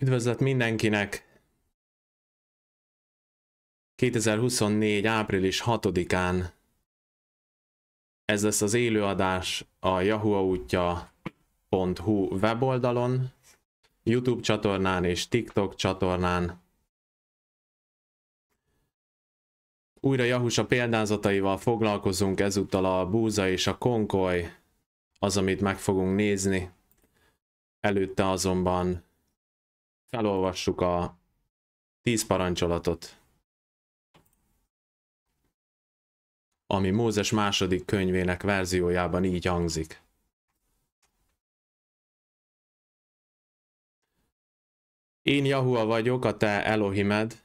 Üdvözlet mindenkinek! 2024. április 6-án ez lesz az élőadás a yahuautya.hu weboldalon, YouTube csatornán és TikTok csatornán. Újra Jahusa példázataival foglalkozunk ezúttal a búza és a konkoly, az, amit meg fogunk nézni. Előtte azonban felolvassuk a tíz parancsolatot, ami Mózes második könyvének verziójában így hangzik. Én Jahua vagyok, a te Elohimed,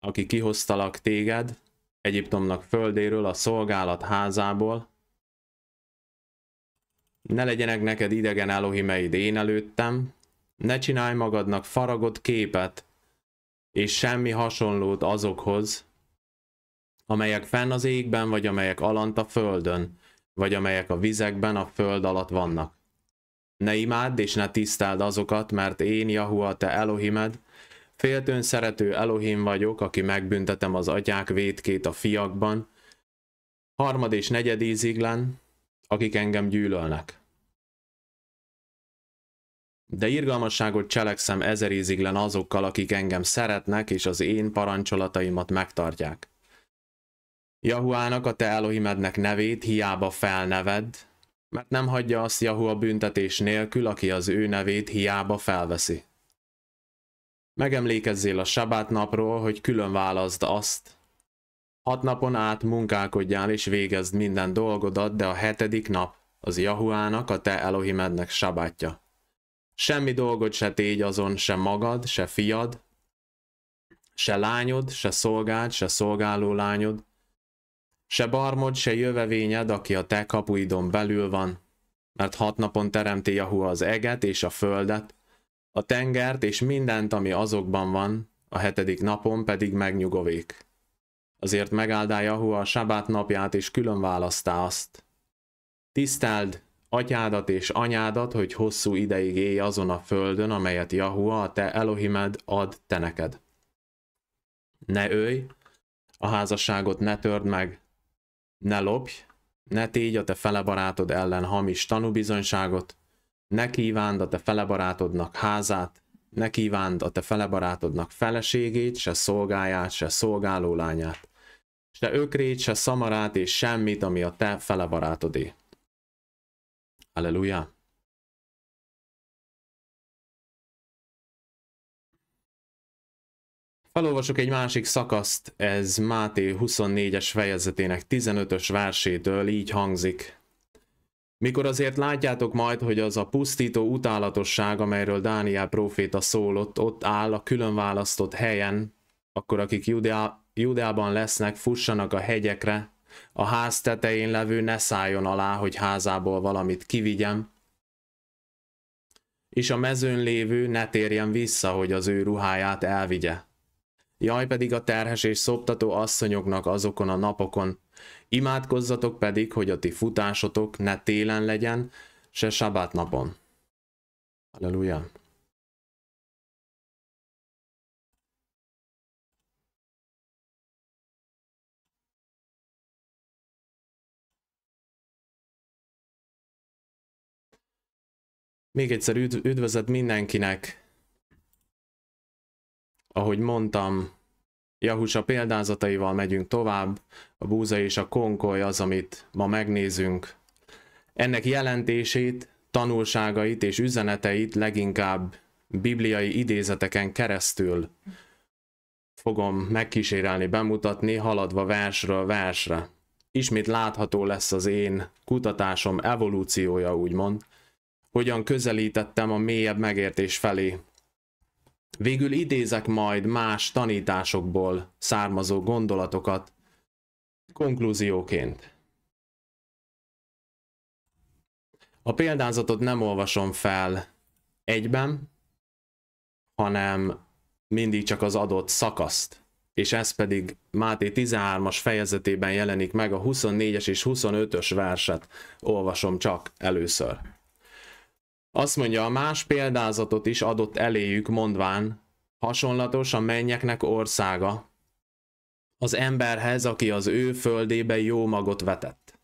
aki kihoztalak téged, Egyiptomnak földéről, a szolgálat házából. Ne legyenek neked idegen Elohimeid én előttem, ne csinálj magadnak faragott képet, és semmi hasonlót azokhoz, amelyek fenn az égben, vagy amelyek alant a földön, vagy amelyek a vizekben a föld alatt vannak. Ne imádd és ne tiszteld azokat, mert én, Jahua, te Elohimed, féltőn szerető Elohim vagyok, aki megbüntetem az atyák vétkét a fiakban, harmad és negyed íziglen, akik engem gyűlölnek. De irgalmasságot cselekszem ezer íziglen azokkal, akik engem szeretnek, és az én parancsolataimat megtartják. Jahuának, a te Elohimednek nevét hiába felneved, mert nem hagyja azt Jahu a büntetés nélkül, aki az ő nevét hiába felveszi. Megemlékezzél a sabát napról, hogy külön válaszd azt. Hat napon át munkálkodjál és végezd minden dolgodat, de a hetedik nap az Jahuának, a te Elohimednek sabátja. Semmi dolgot se tégy azon, se magad, se fiad, se lányod, se szolgád, se szolgáló lányod, se barmod, se jövevényed, aki a te kapuidon belül van, mert hat napon teremti Jahu az eget és a földet, a tengert és mindent, ami azokban van, a hetedik napon pedig megnyugovék. Azért megáldá Jahu a sabát napját és külön választá azt. Tiszteld, atyádat és anyádat, hogy hosszú ideig élj azon a földön, amelyet Jahua, a te Elohimed ad te neked. Ne ölj, a házasságot ne törd meg, ne lopj, ne tégy a te felebarátod ellen hamis tanúbizonyságot, ne kívánd a te felebarátodnak házát, ne kívánd a te felebarátodnak feleségét, se szolgáját, se szolgálólányát, se ökrét, se szamarát és semmit, ami a te felebarátodé Halleluja Felolvasok egy másik szakaszt, ez Máté 24-es fejezetének 15-ös versétől így hangzik. Mikor azért látjátok majd, hogy az a pusztító utálatosság, amelyről Dániel próféta szólott, ott áll a különválasztott helyen, akkor akik Judeában lesznek, fussanak a hegyekre, a ház tetején levő ne szálljon alá, hogy házából valamit kivigyem, és a mezőn lévő ne térjen vissza, hogy az ő ruháját elvigye. Jaj pedig a terhes és szoptató asszonyoknak azokon a napokon, imádkozzatok pedig, hogy a ti futásotok ne télen legyen, se sabát napon. Halleluja! Még egyszer üdv üdvözlet mindenkinek. Ahogy mondtam, Jahusa példázataival megyünk tovább. A búza és a konkoly az, amit ma megnézünk. Ennek jelentését, tanulságait és üzeneteit leginkább bibliai idézeteken keresztül fogom megkísérelni, bemutatni, haladva versről versre. Ismét látható lesz az én kutatásom evolúciója, úgymond hogyan közelítettem a mélyebb megértés felé. Végül idézek majd más tanításokból származó gondolatokat konklúzióként. A példázatot nem olvasom fel egyben, hanem mindig csak az adott szakaszt. És ez pedig Máté 13-as fejezetében jelenik meg a 24-es és 25-ös verset olvasom csak először. Azt mondja, a más példázatot is adott eléjük, mondván, hasonlatos a mennyeknek országa, az emberhez, aki az ő földébe jó magot vetett.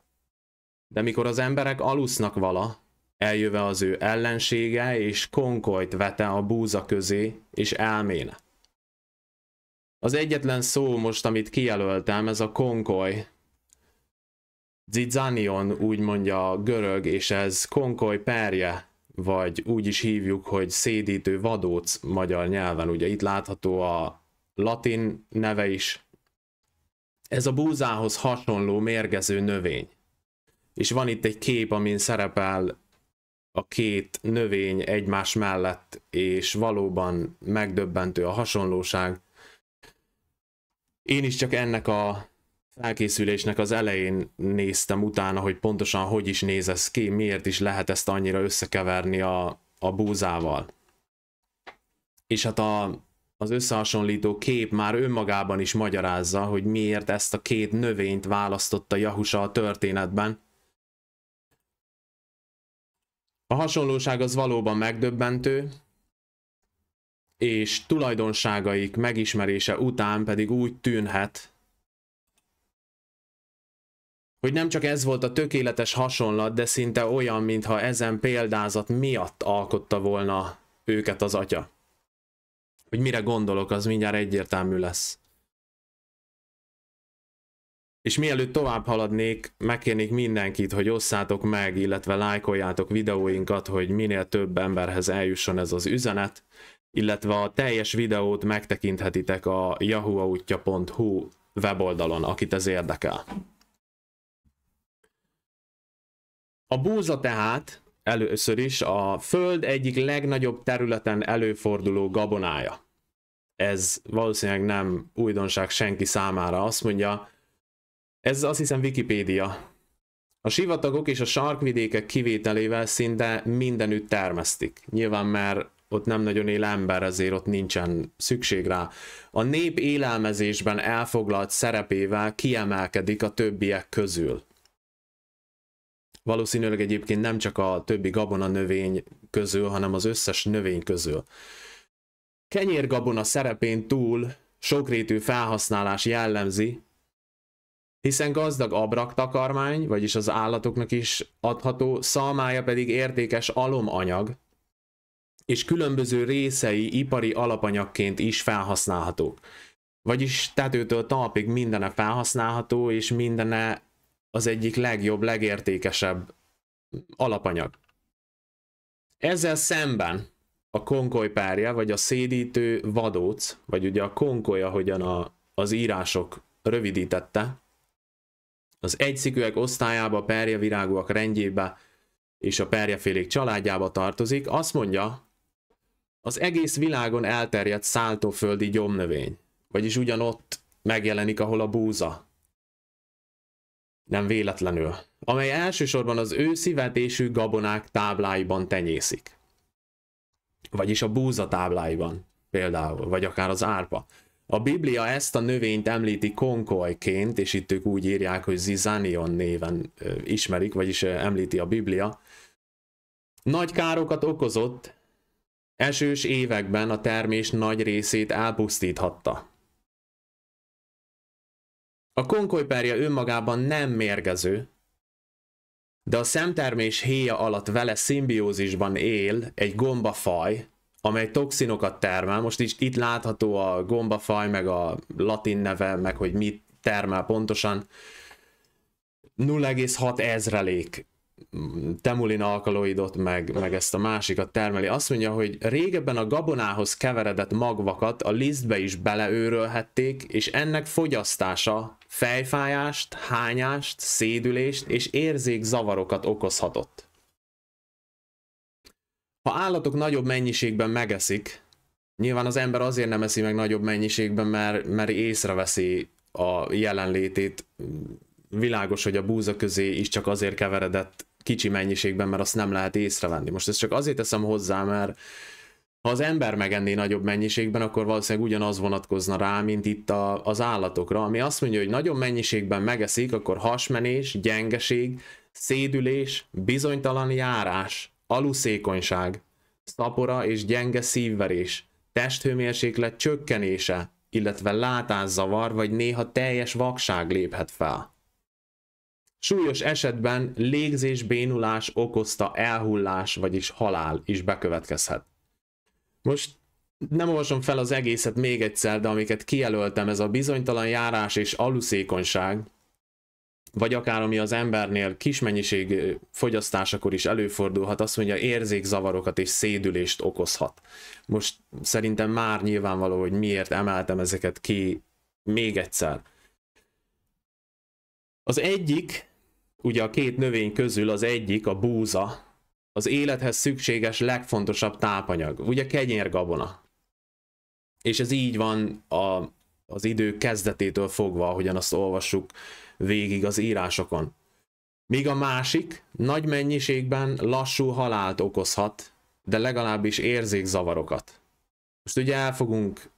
De mikor az emberek alusznak vala, eljöve az ő ellensége, és konkolyt vete a búza közé, és elméne. Az egyetlen szó most, amit kijelöltem, ez a konkoly. Zidzanion úgy mondja a görög, és ez konkoly perje, vagy úgy is hívjuk, hogy szédítő vadóc magyar nyelven. Ugye itt látható a latin neve is. Ez a búzához hasonló mérgező növény. És van itt egy kép, amin szerepel a két növény egymás mellett, és valóban megdöbbentő a hasonlóság. Én is csak ennek a felkészülésnek az elején néztem utána, hogy pontosan hogy is néz ez ki, miért is lehet ezt annyira összekeverni a, a búzával. És hát a, az összehasonlító kép már önmagában is magyarázza, hogy miért ezt a két növényt választotta Jahusa a történetben. A hasonlóság az valóban megdöbbentő, és tulajdonságaik megismerése után pedig úgy tűnhet, hogy nem csak ez volt a tökéletes hasonlat, de szinte olyan, mintha ezen példázat miatt alkotta volna őket az atya. Hogy mire gondolok, az mindjárt egyértelmű lesz. És mielőtt tovább haladnék, megkérnék mindenkit, hogy osszátok meg, illetve lájkoljátok videóinkat, hogy minél több emberhez eljusson ez az üzenet, illetve a teljes videót megtekinthetitek a yahooautja.hu weboldalon, akit ez érdekel. A búza tehát először is a föld egyik legnagyobb területen előforduló gabonája. Ez valószínűleg nem újdonság senki számára. Azt mondja, ez azt hiszem Wikipédia. A sivatagok és a sarkvidékek kivételével szinte mindenütt termesztik. Nyilván mert ott nem nagyon él ember, ezért ott nincsen szükség rá. A nép élelmezésben elfoglalt szerepével kiemelkedik a többiek közül. Valószínűleg egyébként nem csak a többi gabona növény közül, hanem az összes növény közül. Kenyérgabona szerepén túl sokrétű felhasználás jellemzi, hiszen gazdag abraktakarmány, vagyis az állatoknak is adható, szalmája pedig értékes alomanyag, és különböző részei ipari alapanyagként is felhasználhatók. Vagyis tetőtől talpig mindene felhasználható, és mindene az egyik legjobb, legértékesebb alapanyag. Ezzel szemben a konkoly párja, vagy a szédítő vadóc, vagy ugye a konkoly, ahogyan a, az írások rövidítette, az egyszikűek osztályába, perjevirágúak rendjébe és a perjefélék családjába tartozik, azt mondja, az egész világon elterjedt szálltóföldi gyomnövény, vagyis ugyanott megjelenik, ahol a búza, nem véletlenül, amely elsősorban az őszivetésű gabonák tábláiban tenyészik. Vagyis a búza tábláiban például, vagy akár az árpa. A Biblia ezt a növényt említi konkolyként, és itt ők úgy írják, hogy Zizanion néven ismerik, vagyis említi a Biblia. Nagy károkat okozott, esős években a termés nagy részét elpusztíthatta. A konkolyperje önmagában nem mérgező, de a szemtermés héja alatt vele szimbiózisban él egy gombafaj, amely toxinokat termel. Most is itt látható a gombafaj, meg a latin neve, meg hogy mit termel pontosan. 0,6 ezrelék temulin alkaloidot, meg, meg ezt a másikat termeli. Azt mondja, hogy régebben a gabonához keveredett magvakat a lisztbe is beleőrölhették, és ennek fogyasztása fejfájást, hányást, szédülést és érzékzavarokat okozhatott. Ha állatok nagyobb mennyiségben megeszik, nyilván az ember azért nem eszi meg nagyobb mennyiségben, mert, mert észreveszi a jelenlétét. Világos, hogy a búza közé is csak azért keveredett kicsi mennyiségben, mert azt nem lehet észrevenni. Most ezt csak azért teszem hozzá, mert ha az ember megenné nagyobb mennyiségben, akkor valószínűleg ugyanaz vonatkozna rá, mint itt a, az állatokra, ami azt mondja, hogy nagyobb mennyiségben megeszik, akkor hasmenés, gyengeség, szédülés, bizonytalan járás, aluszékonyság, szapora és gyenge szívverés, testhőmérséklet csökkenése, illetve látászavar vagy néha teljes vakság léphet fel. Súlyos esetben légzésbénulás okozta elhullás, vagyis halál is bekövetkezhet. Most nem olvasom fel az egészet még egyszer, de amiket kijelöltem, ez a bizonytalan járás és aluszékonyság, vagy akár ami az embernél kis mennyiség fogyasztásakor is előfordulhat, azt mondja érzékzavarokat és szédülést okozhat. Most szerintem már nyilvánvaló, hogy miért emeltem ezeket ki még egyszer. Az egyik Ugye a két növény közül az egyik, a búza, az élethez szükséges legfontosabb tápanyag, ugye kenyérgabona. És ez így van a, az idő kezdetétől fogva, ahogyan azt olvassuk végig az írásokon. Míg a másik nagy mennyiségben lassú halált okozhat, de legalábbis érzékzavarokat. Most ugye el fogunk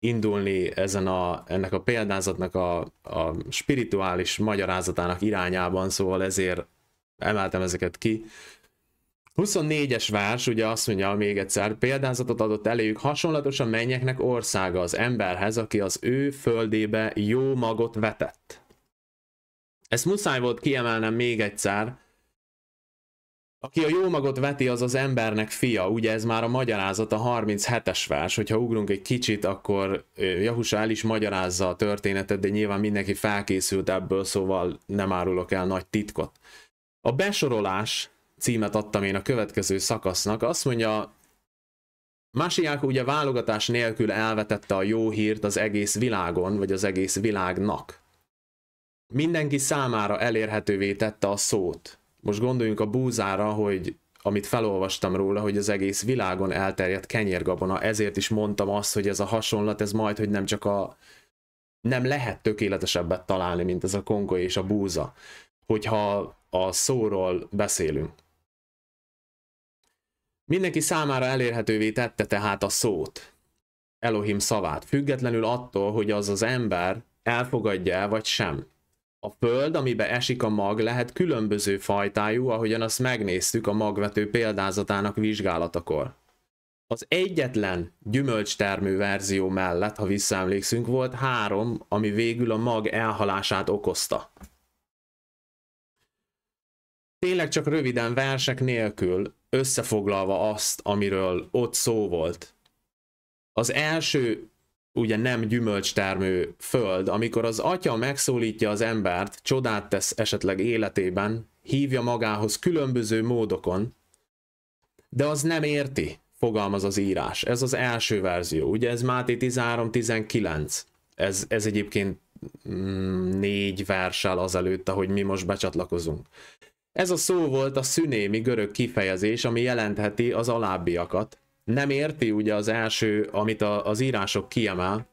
indulni ezen a, ennek a példázatnak a, a spirituális magyarázatának irányában, szóval ezért emeltem ezeket ki. 24-es vers ugye azt mondja még egyszer, példázatot adott eléjük, hasonlatosan mennyeknek országa az emberhez, aki az ő földébe jó magot vetett. Ezt muszáj volt kiemelnem még egyszer, aki a jó magot veti, az az embernek fia, ugye ez már a magyarázat a 37-es vers, hogyha ugrunk egy kicsit, akkor Jahusa el is magyarázza a történetet, de nyilván mindenki felkészült ebből, szóval nem árulok el nagy titkot. A besorolás címet adtam én a következő szakasznak, azt mondja, Másiák ugye válogatás nélkül elvetette a jó hírt az egész világon, vagy az egész világnak. Mindenki számára elérhetővé tette a szót, most gondoljunk a búzára, hogy amit felolvastam róla, hogy az egész világon elterjedt kenyérgabona, ezért is mondtam azt, hogy ez a hasonlat, ez majd, hogy nem csak a nem lehet tökéletesebbet találni, mint ez a kongo és a búza, hogyha a szóról beszélünk. Mindenki számára elérhetővé tette tehát a szót, Elohim szavát, függetlenül attól, hogy az az ember elfogadja-e vagy sem a föld, amibe esik a mag, lehet különböző fajtájú, ahogyan azt megnéztük a magvető példázatának vizsgálatakor. Az egyetlen gyümölcstermő verzió mellett, ha visszaemlékszünk, volt három, ami végül a mag elhalását okozta. Tényleg csak röviden versek nélkül összefoglalva azt, amiről ott szó volt. Az első ugye nem gyümölcstermő föld, amikor az atya megszólítja az embert, csodát tesz esetleg életében, hívja magához különböző módokon, de az nem érti, fogalmaz az írás. Ez az első verzió, ugye ez Máté 13-19. Ez, ez egyébként mm, négy versel azelőtt, ahogy mi most becsatlakozunk. Ez a szó volt a szünémi görög kifejezés, ami jelentheti az alábbiakat, nem érti ugye az első, amit a, az írások kiemel,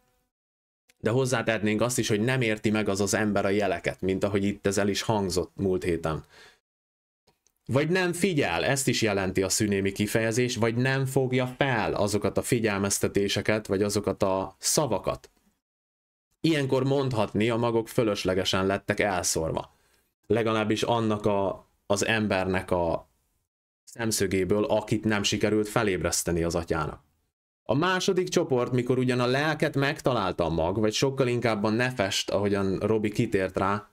de hozzátehetnénk azt is, hogy nem érti meg az az ember a jeleket, mint ahogy itt ez el is hangzott múlt héten. Vagy nem figyel, ezt is jelenti a szünémi kifejezés, vagy nem fogja fel azokat a figyelmeztetéseket, vagy azokat a szavakat. Ilyenkor mondhatni, a magok fölöslegesen lettek elszorva. Legalábbis annak a, az embernek a szemszögéből, akit nem sikerült felébreszteni az atyának. A második csoport, mikor ugyan a lelket megtalálta a mag, vagy sokkal inkább a nefest, ahogyan Robi kitért rá,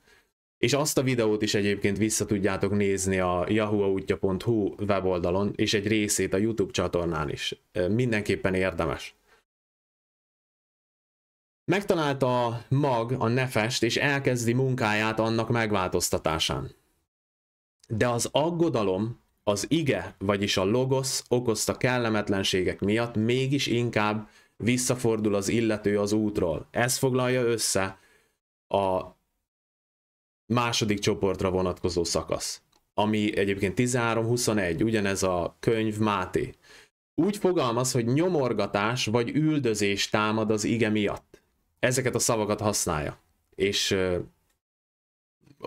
és azt a videót is egyébként vissza tudjátok nézni a yahuautja.hu weboldalon, és egy részét a YouTube csatornán is. Mindenképpen érdemes. Megtalálta a mag a nefest, és elkezdi munkáját annak megváltoztatásán. De az aggodalom, az ige, vagyis a logosz okozta kellemetlenségek miatt mégis inkább visszafordul az illető az útról. Ez foglalja össze a második csoportra vonatkozó szakasz, ami egyébként 13-21, ugyanez a könyv Máté. Úgy fogalmaz, hogy nyomorgatás vagy üldözés támad az ige miatt. Ezeket a szavakat használja. És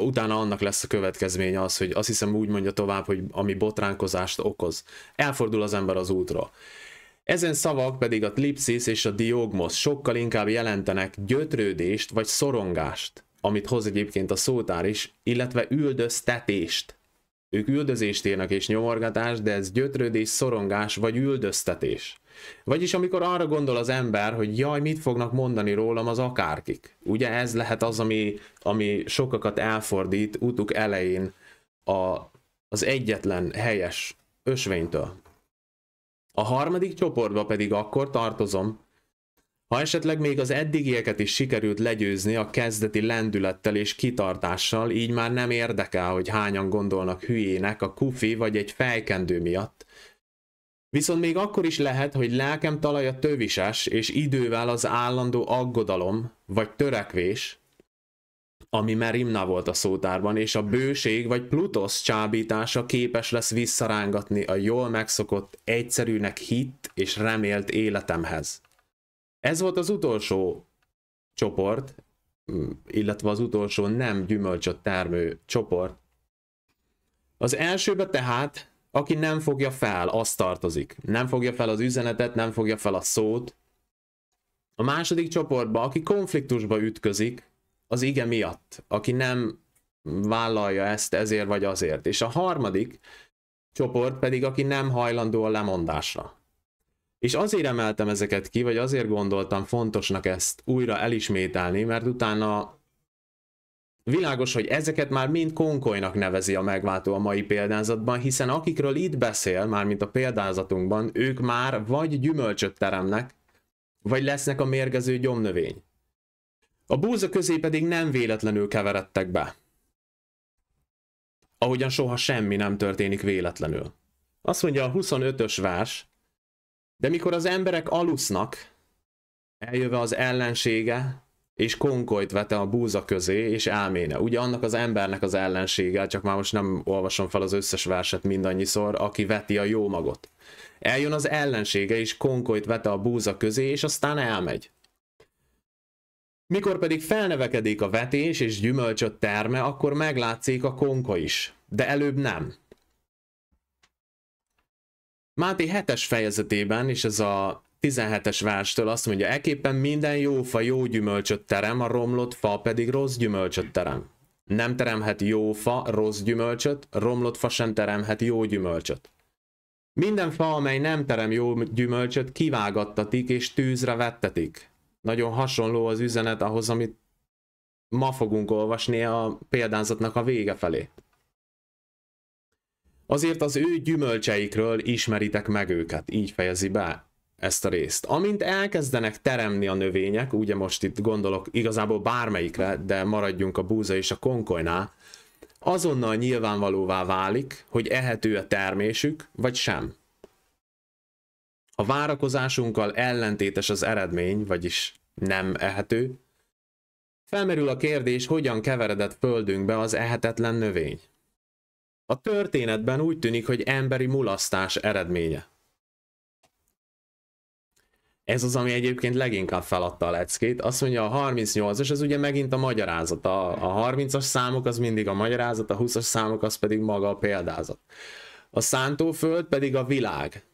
utána annak lesz a következménye az, hogy azt hiszem úgy mondja tovább, hogy ami botránkozást okoz. Elfordul az ember az útra. Ezen szavak pedig a lipszis és a Diogmos sokkal inkább jelentenek gyötrődést vagy szorongást, amit hoz egyébként a szótár is, illetve üldöztetést. Ők üldözést írnak és nyomorgatást, de ez gyötrődés, szorongás vagy üldöztetés. Vagyis amikor arra gondol az ember, hogy jaj, mit fognak mondani rólam az akárkik. Ugye ez lehet az, ami, ami sokakat elfordít utuk elején a, az egyetlen helyes ösvénytől. A harmadik csoportba pedig akkor tartozom, ha esetleg még az eddigieket is sikerült legyőzni a kezdeti lendülettel és kitartással, így már nem érdekel, hogy hányan gondolnak hülyének a kufi vagy egy fejkendő miatt, Viszont még akkor is lehet, hogy lelkem talaja tövisás, és idővel az állandó aggodalom, vagy törekvés, ami már Imna volt a szótárban, és a bőség vagy Plutosz csábítása képes lesz visszarángatni a jól megszokott, egyszerűnek hitt és remélt életemhez. Ez volt az utolsó csoport, mm, illetve az utolsó nem gyümölcsöt termő csoport. Az elsőbe tehát aki nem fogja fel, az tartozik. Nem fogja fel az üzenetet, nem fogja fel a szót. A második csoportba, aki konfliktusba ütközik, az ige miatt. Aki nem vállalja ezt ezért vagy azért. És a harmadik csoport pedig, aki nem hajlandó a lemondásra. És azért emeltem ezeket ki, vagy azért gondoltam fontosnak ezt újra elismételni, mert utána Világos, hogy ezeket már mind konkolynak nevezi a megváltó a mai példázatban, hiszen akikről itt beszél, mármint a példázatunkban, ők már vagy gyümölcsöt teremnek, vagy lesznek a mérgező gyomnövény. A búza közé pedig nem véletlenül keveredtek be. Ahogyan soha semmi nem történik véletlenül. Azt mondja a 25-ös vers, de mikor az emberek alusznak, eljöve az ellensége, és konkolyt vetem a búza közé, és elméne. Ugye annak az embernek az ellensége, csak már most nem olvasom fel az összes verset mindannyiszor, aki veti a jó magot. Eljön az ellensége, és konkolyt vete a búza közé, és aztán elmegy. Mikor pedig felnevekedik a vetés és gyümölcsöt terme, akkor meglátszik a konka is, de előbb nem. Máté 7-es fejezetében, és ez a 17-es verstől azt mondja, eképpen minden jó fa jó gyümölcsöt terem, a romlott fa pedig rossz gyümölcsöt terem. Nem teremhet jó fa rossz gyümölcsöt, romlott fa sem teremhet jó gyümölcsöt. Minden fa, amely nem terem jó gyümölcsöt, kivágattatik és tűzre vettetik. Nagyon hasonló az üzenet ahhoz, amit ma fogunk olvasni a példázatnak a vége felé. Azért az ő gyümölcseikről ismeritek meg őket, így fejezi be ezt a részt. Amint elkezdenek teremni a növények, ugye most itt gondolok igazából bármelyikre, de maradjunk a búza és a konkolynál, azonnal nyilvánvalóvá válik, hogy ehető a termésük, vagy sem. A várakozásunkkal ellentétes az eredmény, vagyis nem ehető. Felmerül a kérdés, hogyan keveredett földünkbe az ehetetlen növény. A történetben úgy tűnik, hogy emberi mulasztás eredménye. Ez az, ami egyébként leginkább feladta a leckét. Azt mondja a 38-as, ez ugye megint a magyarázat. A, a 30-as számok az mindig a magyarázat, a 20-as számok az pedig maga a példázat. A szántóföld pedig a világ.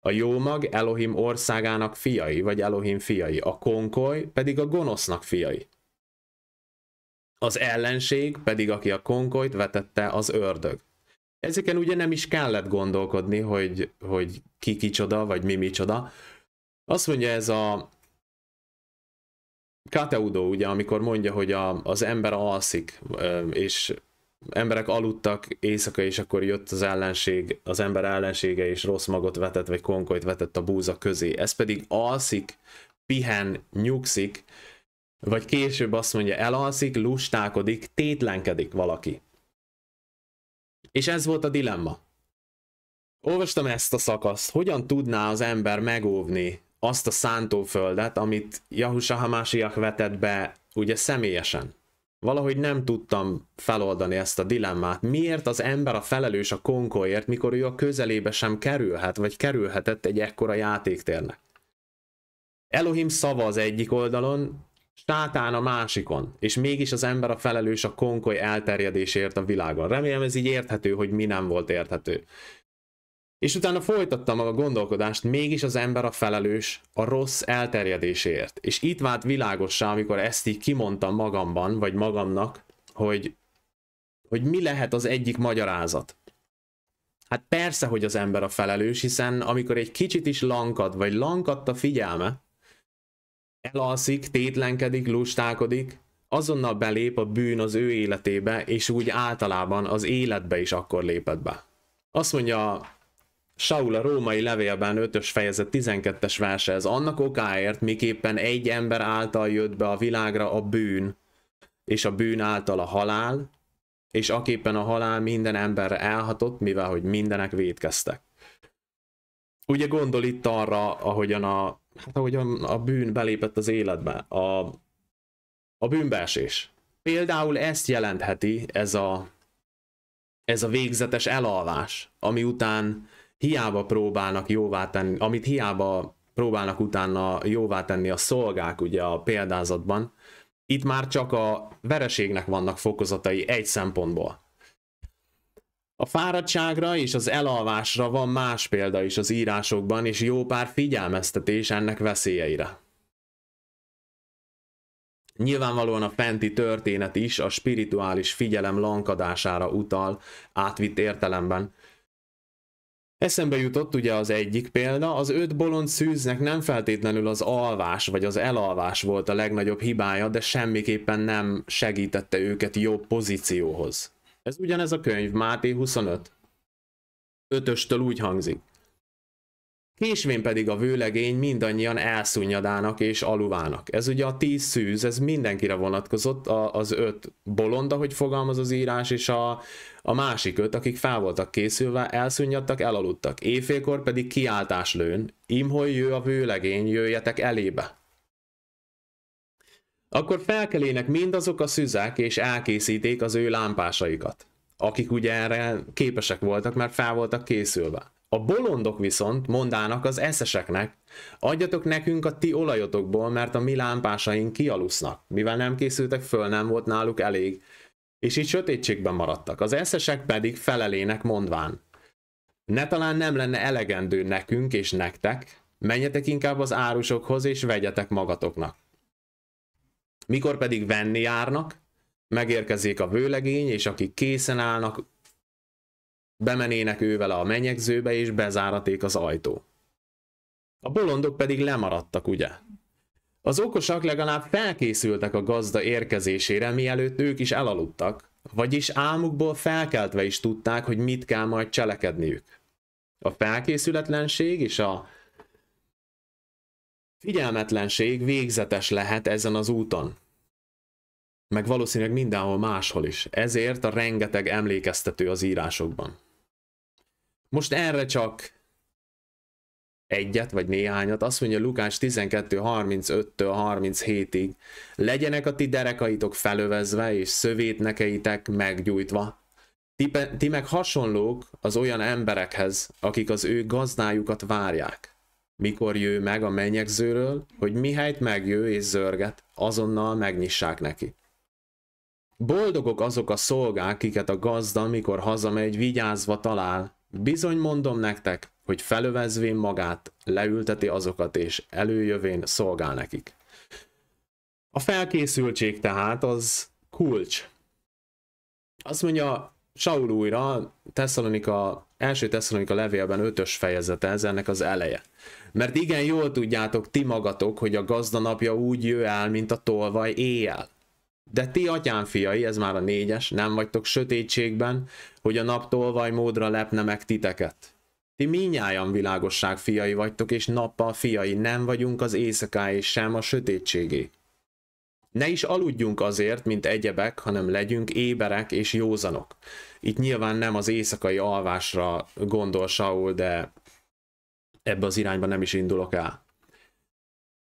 A jó mag Elohim országának fiai, vagy Elohim fiai. A konkoly pedig a gonosznak fiai. Az ellenség pedig, aki a konkolyt vetette, az ördög. Ezeken ugye nem is kellett gondolkodni, hogy, hogy ki kicsoda, vagy mi micsoda, azt mondja ez a Kateudo, ugye, amikor mondja, hogy a, az ember alszik, és emberek aludtak éjszaka, és akkor jött az ellenség, az ember ellensége, és rossz magot vetett, vagy konkolyt vetett a búza közé. Ez pedig alszik, pihen, nyugszik, vagy később azt mondja, elalszik, lustálkodik, tétlenkedik valaki. És ez volt a dilemma. Olvastam ezt a szakaszt, hogyan tudná az ember megóvni azt a szántóföldet, amit Yahusa Hamásiak vetett be ugye személyesen. Valahogy nem tudtam feloldani ezt a dilemmát. Miért az ember a felelős a konkóért, mikor ő a közelébe sem kerülhet, vagy kerülhetett egy ekkora játéktérnek? Elohim szava az egyik oldalon, sátán a másikon, és mégis az ember a felelős a konkoly elterjedésért a világon. Remélem ez így érthető, hogy mi nem volt érthető. És utána folytatta maga gondolkodást, mégis az ember a felelős a rossz elterjedésért. És itt vált világossá, amikor ezt így kimondtam magamban, vagy magamnak, hogy, hogy mi lehet az egyik magyarázat. Hát persze, hogy az ember a felelős, hiszen amikor egy kicsit is lankad, vagy lankadt a figyelme, elalszik, tétlenkedik, lustálkodik, azonnal belép a bűn az ő életébe, és úgy általában az életbe is akkor lépett be. Azt mondja Saul a római levélben 5-ös fejezet 12-es verse, ez annak okáért, miképpen egy ember által jött be a világra a bűn, és a bűn által a halál, és aképpen a halál minden emberre elhatott, mivel hogy mindenek védkeztek. Ugye gondol itt arra, ahogyan a, hát ahogyan a bűn belépett az életbe, a, a bűnbeesés. Például ezt jelentheti ez a, ez a végzetes elalvás, ami után hiába próbálnak jóvá tenni, amit hiába próbálnak utána jóvá tenni a szolgák ugye a példázatban, itt már csak a vereségnek vannak fokozatai egy szempontból. A fáradtságra és az elalvásra van más példa is az írásokban, és jó pár figyelmeztetés ennek veszélyeire. Nyilvánvalóan a fenti történet is a spirituális figyelem lankadására utal átvitt értelemben, Eszembe jutott ugye az egyik példa, az öt bolond szűznek nem feltétlenül az alvás vagy az elalvás volt a legnagyobb hibája, de semmiképpen nem segítette őket jobb pozícióhoz. Ez ugyanez a könyv, Máté 25. Ötöstől úgy hangzik. Késvén pedig a vőlegény mindannyian elszúnyadának és aluvának. Ez ugye a tíz szűz, ez mindenkire vonatkozott, a, az öt bolonda, hogy fogalmaz az írás, és a, a másik öt, akik fel voltak készülve, elszúnyadtak elaludtak. Éjfélkor pedig kiáltás lőn, imhol jő a vőlegény, jöjjetek elébe. Akkor felkelének mindazok a szüzek, és elkészíték az ő lámpásaikat, akik ugye erre képesek voltak, mert fel voltak készülve a bolondok viszont mondának az eszeseknek, adjatok nekünk a ti olajotokból, mert a mi lámpásaink kialusznak, mivel nem készültek föl, nem volt náluk elég, és így sötétségben maradtak. Az eszesek pedig felelének mondván, ne talán nem lenne elegendő nekünk és nektek, menjetek inkább az árusokhoz és vegyetek magatoknak. Mikor pedig venni járnak, megérkezik a vőlegény, és akik készen állnak, bemenének ővel a menyegzőbe, és bezáraték az ajtó. A bolondok pedig lemaradtak, ugye? Az okosak legalább felkészültek a gazda érkezésére, mielőtt ők is elaludtak, vagyis álmukból felkeltve is tudták, hogy mit kell majd cselekedniük. A felkészületlenség és a figyelmetlenség végzetes lehet ezen az úton. Meg valószínűleg mindenhol máshol is, ezért a rengeteg emlékeztető az írásokban. Most erre csak egyet vagy néhányat, azt mondja Lukás 12.35-től 37-ig, legyenek a ti derekaitok felövezve és szövétnekeitek meggyújtva. Ti, ti meg hasonlók az olyan emberekhez, akik az ő gazdájukat várják. Mikor jő meg a mennyegzőről, hogy mihelyt megjő és zörget, azonnal megnyissák neki. Boldogok azok a szolgák, kiket a gazda, mikor hazamegy, vigyázva talál, Bizony mondom nektek, hogy felövezvén magát, leülteti azokat, és előjövén szolgál nekik. A felkészültség tehát az kulcs. Azt mondja Saul újra, Tesszalonika, első Tesszalonika levélben ötös fejezete, ez ennek az eleje. Mert igen jól tudjátok ti magatok, hogy a gazda napja úgy jö el, mint a tolvaj éjjel. De ti atyám fiai, ez már a négyes, nem vagytok sötétségben, hogy a tolvaj módra lepne meg titeket. Ti minnyájan világosság fiai vagytok, és nappal fiai, nem vagyunk az éjszakáé sem a sötétségé. Ne is aludjunk azért, mint egyebek, hanem legyünk éberek és józanok. Itt nyilván nem az éjszakai alvásra gondol Saul, de ebbe az irányba nem is indulok el.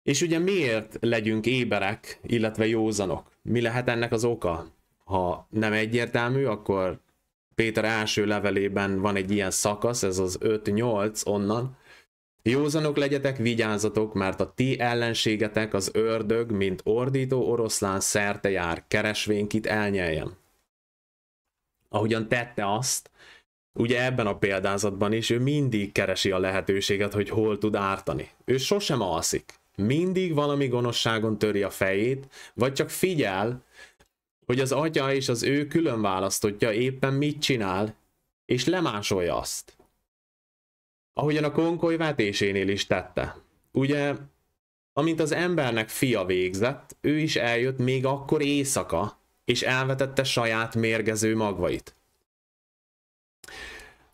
És ugye miért legyünk éberek, illetve józanok? Mi lehet ennek az oka? Ha nem egyértelmű, akkor Péter első levelében van egy ilyen szakasz, ez az 5-8 onnan. Józanok legyetek, vigyázzatok, mert a ti ellenségetek az ördög, mint ordító oroszlán szerte jár, keresvénkit elnyeljen. Ahogyan tette azt, ugye ebben a példázatban is, ő mindig keresi a lehetőséget, hogy hol tud ártani. Ő sosem alszik mindig valami gonoszságon töri a fejét, vagy csak figyel, hogy az atya és az ő külön választotja éppen mit csinál, és lemásolja azt. Ahogyan a konkoly vetésénél is tette. Ugye, amint az embernek fia végzett, ő is eljött még akkor éjszaka, és elvetette saját mérgező magvait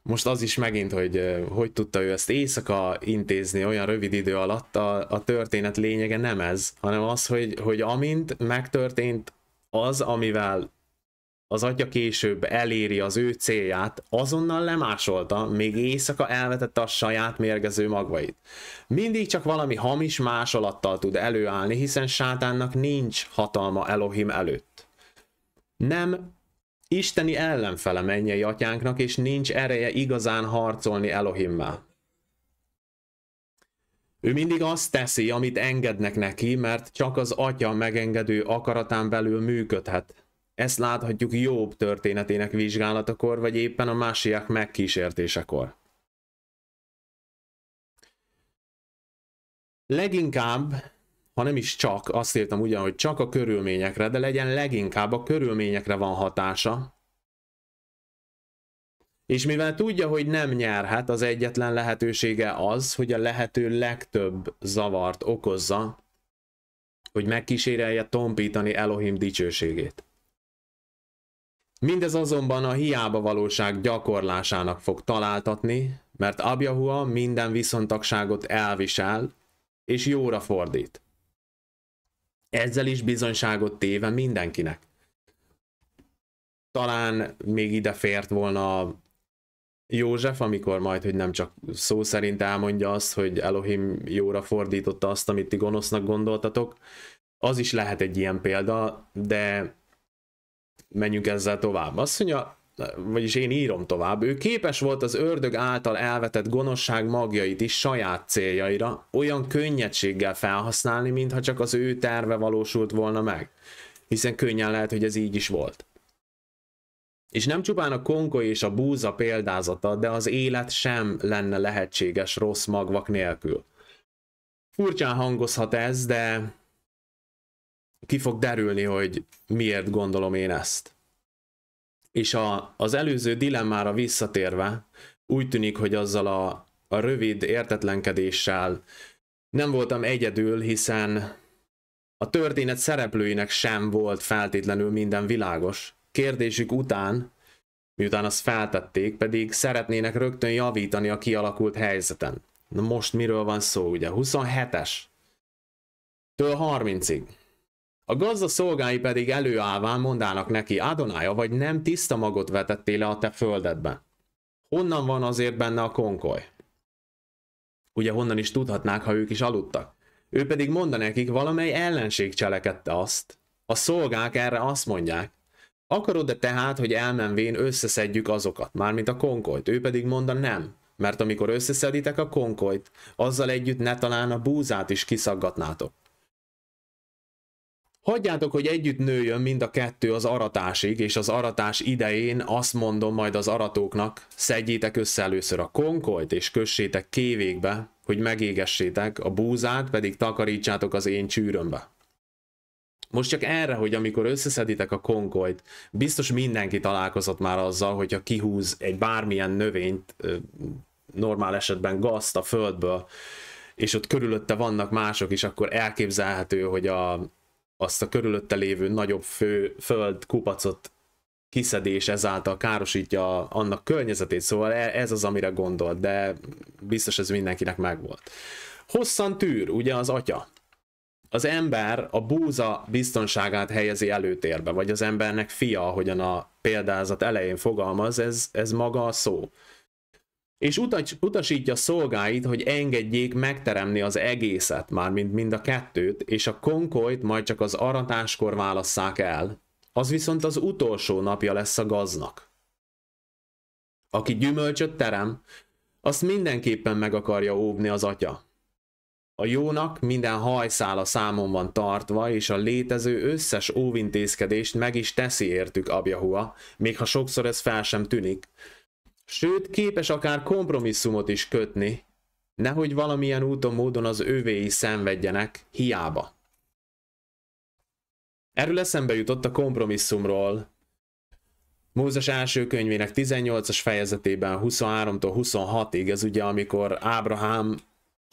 most az is megint, hogy hogy tudta ő ezt éjszaka intézni olyan rövid idő alatt, a, a történet lényege nem ez, hanem az, hogy, hogy amint megtörtént az, amivel az atya később eléri az ő célját, azonnal lemásolta, még éjszaka elvetette a saját mérgező magvait. Mindig csak valami hamis másolattal tud előállni, hiszen sátánnak nincs hatalma Elohim előtt. Nem isteni ellenfele mennyei atyánknak, és nincs ereje igazán harcolni Elohimmel. Ő mindig azt teszi, amit engednek neki, mert csak az atya megengedő akaratán belül működhet. Ezt láthatjuk Jobb történetének vizsgálatakor, vagy éppen a másiak megkísértésekor. Leginkább ha nem is csak, azt írtam ugyan, hogy csak a körülményekre, de legyen leginkább a körülményekre van hatása. És mivel tudja, hogy nem nyerhet, az egyetlen lehetősége az, hogy a lehető legtöbb zavart okozza, hogy megkísérelje tompítani Elohim dicsőségét. Mindez azonban a hiába valóság gyakorlásának fog találtatni, mert Abjahua minden viszontagságot elvisel, és jóra fordít. Ezzel is bizonyságot téve mindenkinek. Talán még ide fért volna József, amikor majd, hogy nem csak szó szerint elmondja azt, hogy Elohim jóra fordította azt, amit ti gonosznak gondoltatok, az is lehet egy ilyen példa, de menjünk ezzel tovább. Azt mondja, vagyis én írom tovább, ő képes volt az ördög által elvetett gonoszság magjait is saját céljaira olyan könnyedséggel felhasználni, mintha csak az ő terve valósult volna meg. Hiszen könnyen lehet, hogy ez így is volt. És nem csupán a konkoly és a búza példázata, de az élet sem lenne lehetséges rossz magvak nélkül. Furcsán hangozhat ez, de ki fog derülni, hogy miért gondolom én ezt. És a, az előző dilemmára visszatérve, úgy tűnik, hogy azzal a, a rövid értetlenkedéssel nem voltam egyedül, hiszen a történet szereplőinek sem volt feltétlenül minden világos. Kérdésük után, miután azt feltették, pedig szeretnének rögtön javítani a kialakult helyzeten. Na most miről van szó, ugye? 27-es. Től 30-ig. A gazda szolgái pedig előállván mondának neki, Ádonája, vagy nem tiszta magot vetettél le a te földedbe. Honnan van azért benne a konkoly? Ugye honnan is tudhatnák, ha ők is aludtak. Ő pedig mondta nekik, valamely ellenség cselekedte azt. A szolgák erre azt mondják, akarod-e tehát, hogy elmenvén összeszedjük azokat, mármint a konkolyt? Ő pedig mondta nem, mert amikor összeszeditek a konkolyt, azzal együtt ne talán a búzát is kiszaggatnátok. Hagyjátok, hogy együtt nőjön mind a kettő az aratásig, és az aratás idején azt mondom majd az aratóknak, szedjétek össze először a konkolyt, és kössétek kévékbe, hogy megégessétek, a búzát pedig takarítsátok az én csűrömbe. Most csak erre, hogy amikor összeszeditek a konkolyt, biztos mindenki találkozott már azzal, hogyha kihúz egy bármilyen növényt, normál esetben gazt a földből, és ott körülötte vannak mások is, akkor elképzelhető, hogy a, azt a körülötte lévő nagyobb fő, föld kupacot kiszedés ezáltal károsítja annak környezetét, szóval e, ez az, amire gondolt, de biztos ez mindenkinek megvolt. Hosszan tűr, ugye az atya. Az ember a búza biztonságát helyezi előtérbe, vagy az embernek fia, ahogyan a példázat elején fogalmaz, ez, ez maga a szó és utas, utasítja szolgáit, hogy engedjék megteremni az egészet, mármint mind a kettőt, és a konkolyt majd csak az aratáskor válasszák el. Az viszont az utolsó napja lesz a gaznak. Aki gyümölcsöt terem, azt mindenképpen meg akarja óvni az atya. A jónak minden hajszála számon van tartva, és a létező összes óvintézkedést meg is teszi értük Abjahua, még ha sokszor ez fel sem tűnik, Sőt, képes akár kompromisszumot is kötni, nehogy valamilyen úton módon az ővéi szenvedjenek, hiába. Erről eszembe jutott a kompromisszumról. Mózes első könyvének 18-as fejezetében 23-tól 26-ig, ez ugye amikor Ábrahám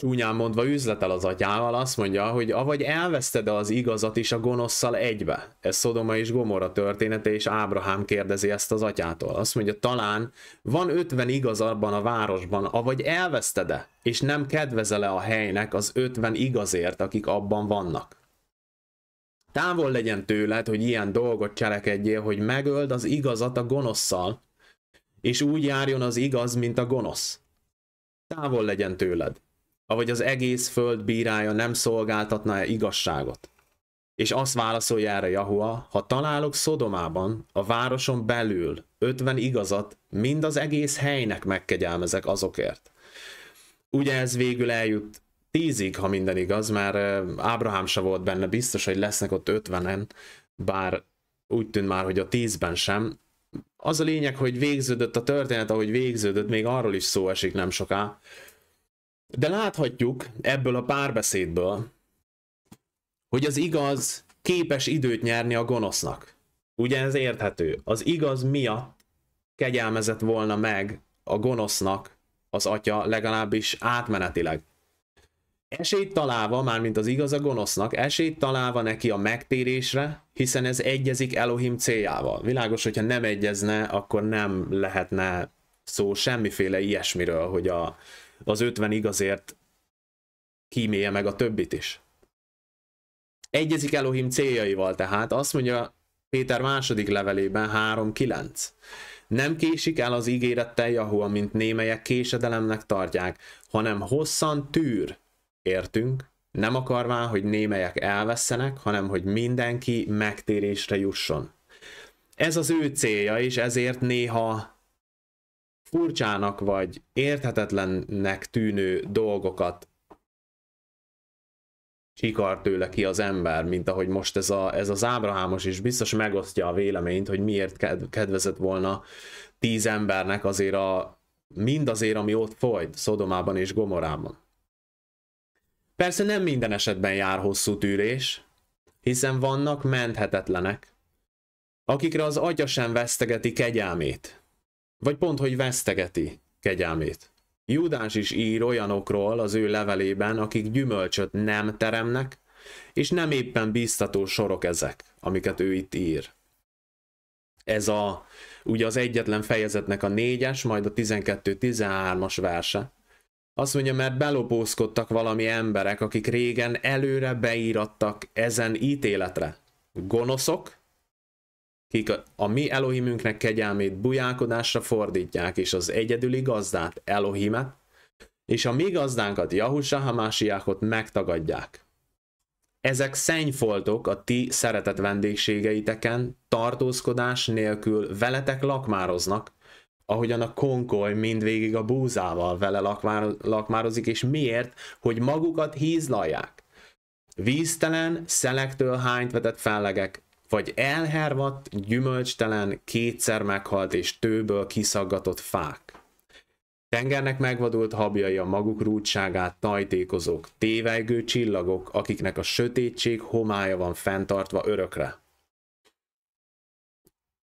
csúnyán mondva üzletel az atyával, azt mondja, hogy avagy elveszted az igazat is a gonoszszal egybe. Ez Szodoma és Gomorra története, és Ábrahám kérdezi ezt az atyától. Azt mondja, talán van ötven igaz abban a városban, avagy elvesztede, és nem kedvezele a helynek az ötven igazért, akik abban vannak. Távol legyen tőled, hogy ilyen dolgot cselekedjél, hogy megöld az igazat a gonoszszal, és úgy járjon az igaz, mint a gonosz. Távol legyen tőled ahogy az egész föld bírája nem szolgáltatna-e igazságot? És azt válaszolja erre Jahua, ha találok Szodomában, a városon belül 50 igazat, mind az egész helynek megkegyelmezek azokért. Ugye ez végül eljut tízig, ha minden igaz, mert eh, Ábrahám se volt benne, biztos, hogy lesznek ott ötvenen, bár úgy tűnt már, hogy a tízben sem. Az a lényeg, hogy végződött a történet, ahogy végződött, még arról is szó esik nem soká. De láthatjuk ebből a párbeszédből, hogy az igaz képes időt nyerni a gonosznak. Ugye ez érthető. Az igaz miatt kegyelmezett volna meg a gonosznak az atya legalábbis átmenetileg. Esélyt találva, mármint az igaz a gonosznak, esélyt találva neki a megtérésre, hiszen ez egyezik Elohim céljával. Világos, hogyha nem egyezne, akkor nem lehetne szó semmiféle ilyesmiről, hogy a, az 50 igazért kímélje meg a többit is. Egyezik Elohim céljaival tehát, azt mondja Péter második levelében 3.9. Nem késik el az ígérettel Jahua, mint némelyek késedelemnek tartják, hanem hosszan tűr, értünk, nem akarván, hogy némelyek elvesztenek, hanem hogy mindenki megtérésre jusson. Ez az ő célja, és ezért néha furcsának vagy érthetetlennek tűnő dolgokat sikar tőle ki az ember, mint ahogy most ez, a, ez az Ábrahámos is biztos megosztja a véleményt, hogy miért kedvezett volna tíz embernek azért a mindazért, ami ott folyt Szodomában és Gomorában. Persze nem minden esetben jár hosszú tűrés, hiszen vannak menthetetlenek, akikre az agya sem vesztegeti kegyelmét, vagy pont, hogy vesztegeti kegyelmét. Júdás is ír olyanokról az ő levelében, akik gyümölcsöt nem teremnek, és nem éppen biztató sorok ezek, amiket ő itt ír. Ez a, ugye az egyetlen fejezetnek a négyes, majd a 12-13-as verse. Azt mondja, mert belopózkodtak valami emberek, akik régen előre beírattak ezen ítéletre. Gonoszok, kik a, a mi Elohimünknek kegyelmét bujálkodásra fordítják, és az egyedüli gazdát, Elohimet, és a mi gazdánkat, Jahusa Hamásiákot megtagadják. Ezek szennyfoltok a ti szeretett vendégségeiteken, tartózkodás nélkül veletek lakmároznak, ahogyan a konkoly mindvégig a búzával vele lakmározik, és miért? Hogy magukat hízlalják. Víztelen, szelektől hányt vetett fellegek, vagy elhervadt, gyümölcstelen, kétszer meghalt és tőből kiszaggatott fák. Tengernek megvadult habjai a maguk rúdságát tajtékozók, tévejgő csillagok, akiknek a sötétség homája van fenntartva örökre.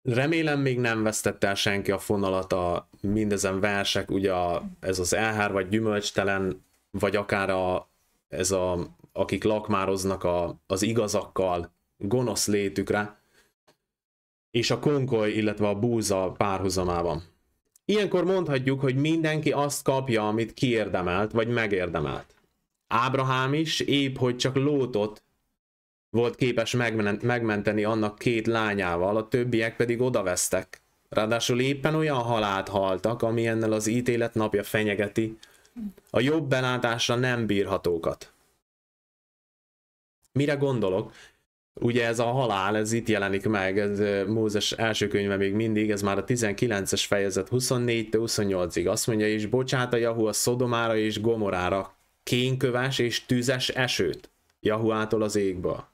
Remélem még nem vesztette el senki a fonalat a mindezen versek, ugye a, ez az elhár vagy gyümölcstelen, vagy akár a, ez a, akik lakmároznak a, az igazakkal gonosz létükre, és a konkoly, illetve a búza párhuzamában. Ilyenkor mondhatjuk, hogy mindenki azt kapja, amit kiérdemelt, vagy megérdemelt. Ábrahám is épp, hogy csak Lótot volt képes megmenteni annak két lányával, a többiek pedig odavesztek. Ráadásul éppen olyan halált haltak, ami ennel az ítélet napja fenyegeti a jobb belátásra nem bírhatókat. Mire gondolok? ugye ez a halál, ez itt jelenik meg, ez Mózes első könyve még mindig, ez már a 19-es fejezet 24-28-ig. Azt mondja, és bocsát a Jahu a Szodomára és Gomorára kénköves és tüzes esőt Jahuától az égből.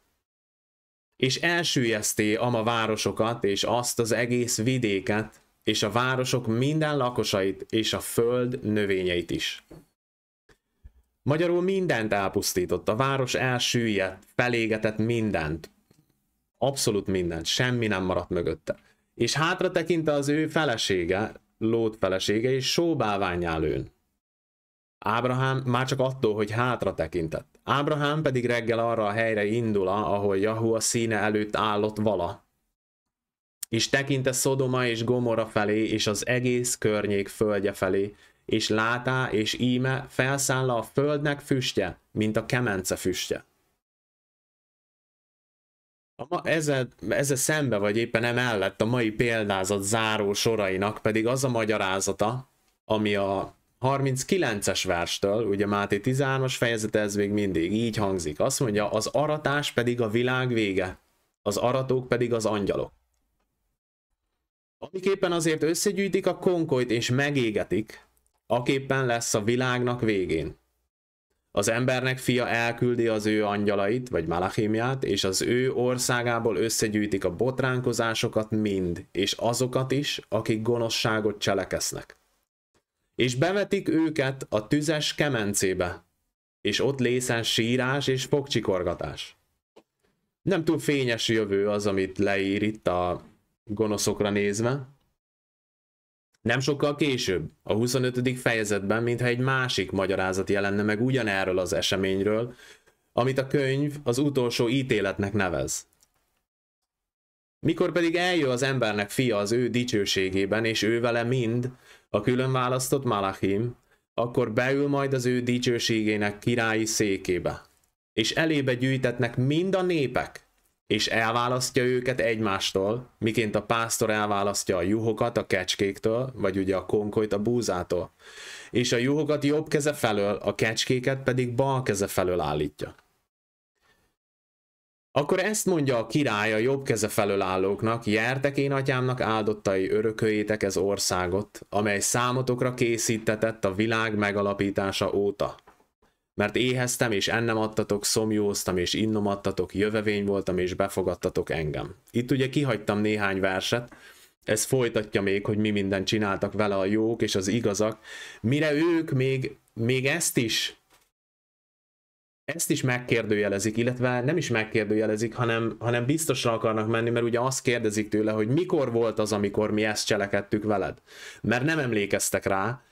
És elsüllyeszté ama városokat és azt az egész vidéket, és a városok minden lakosait és a föld növényeit is. Magyarul mindent elpusztított, a város elsüllyedt, felégetett mindent. Abszolút mindent, semmi nem maradt mögötte. És hátra tekinte az ő felesége, Lót felesége, és sóbáványá lőn. Ábrahám már csak attól, hogy hátra tekintett. Ábrahám pedig reggel arra a helyre indul, ahol Jahu a színe előtt állott vala. És tekinte Szodoma és Gomora felé, és az egész környék földje felé, és látá és íme felszáll a földnek füstje, mint a kemence füstje. A ma, ezzel, ezzel szembe vagy éppen emellett a mai példázat záró sorainak pedig az a magyarázata, ami a 39-es verstől, ugye Máté 13-as fejezete ez még mindig így hangzik. Azt mondja, az aratás pedig a világ vége, az aratók pedig az angyalok. Amiképpen azért összegyűjtik a konkolyt és megégetik, aképpen lesz a világnak végén az embernek fia elküldi az ő angyalait, vagy Malachimját, és az ő országából összegyűjtik a botránkozásokat mind, és azokat is, akik gonoszságot cselekesznek. És bevetik őket a tüzes kemencébe, és ott lészen sírás és fogcsikorgatás. Nem túl fényes jövő az, amit leír itt a gonoszokra nézve, nem sokkal később, a 25. fejezetben, mintha egy másik magyarázat jelenne meg ugyanerről az eseményről, amit a könyv az utolsó ítéletnek nevez. Mikor pedig eljö az embernek fia az ő dicsőségében, és ő vele mind, a külön választott Malachim, akkor beül majd az ő dicsőségének királyi székébe. És elébe gyűjtetnek mind a népek, és elválasztja őket egymástól, miként a pásztor elválasztja a juhokat a kecskéktől, vagy ugye a konkolyt a búzától, és a juhokat jobb keze felől, a kecskéket pedig bal keze felől állítja. Akkor ezt mondja a király a jobb keze felől állóknak, jertek én atyámnak áldottai örököljétek ez országot, amely számotokra készítetett a világ megalapítása óta mert éheztem és ennem adtatok, szomjóztam és innom adtatok, jövevény voltam és befogadtatok engem. Itt ugye kihagytam néhány verset, ez folytatja még, hogy mi mindent csináltak vele a jók és az igazak, mire ők még, még ezt is ezt is megkérdőjelezik, illetve nem is megkérdőjelezik, hanem, hanem biztosra akarnak menni, mert ugye azt kérdezik tőle, hogy mikor volt az, amikor mi ezt cselekedtük veled. Mert nem emlékeztek rá,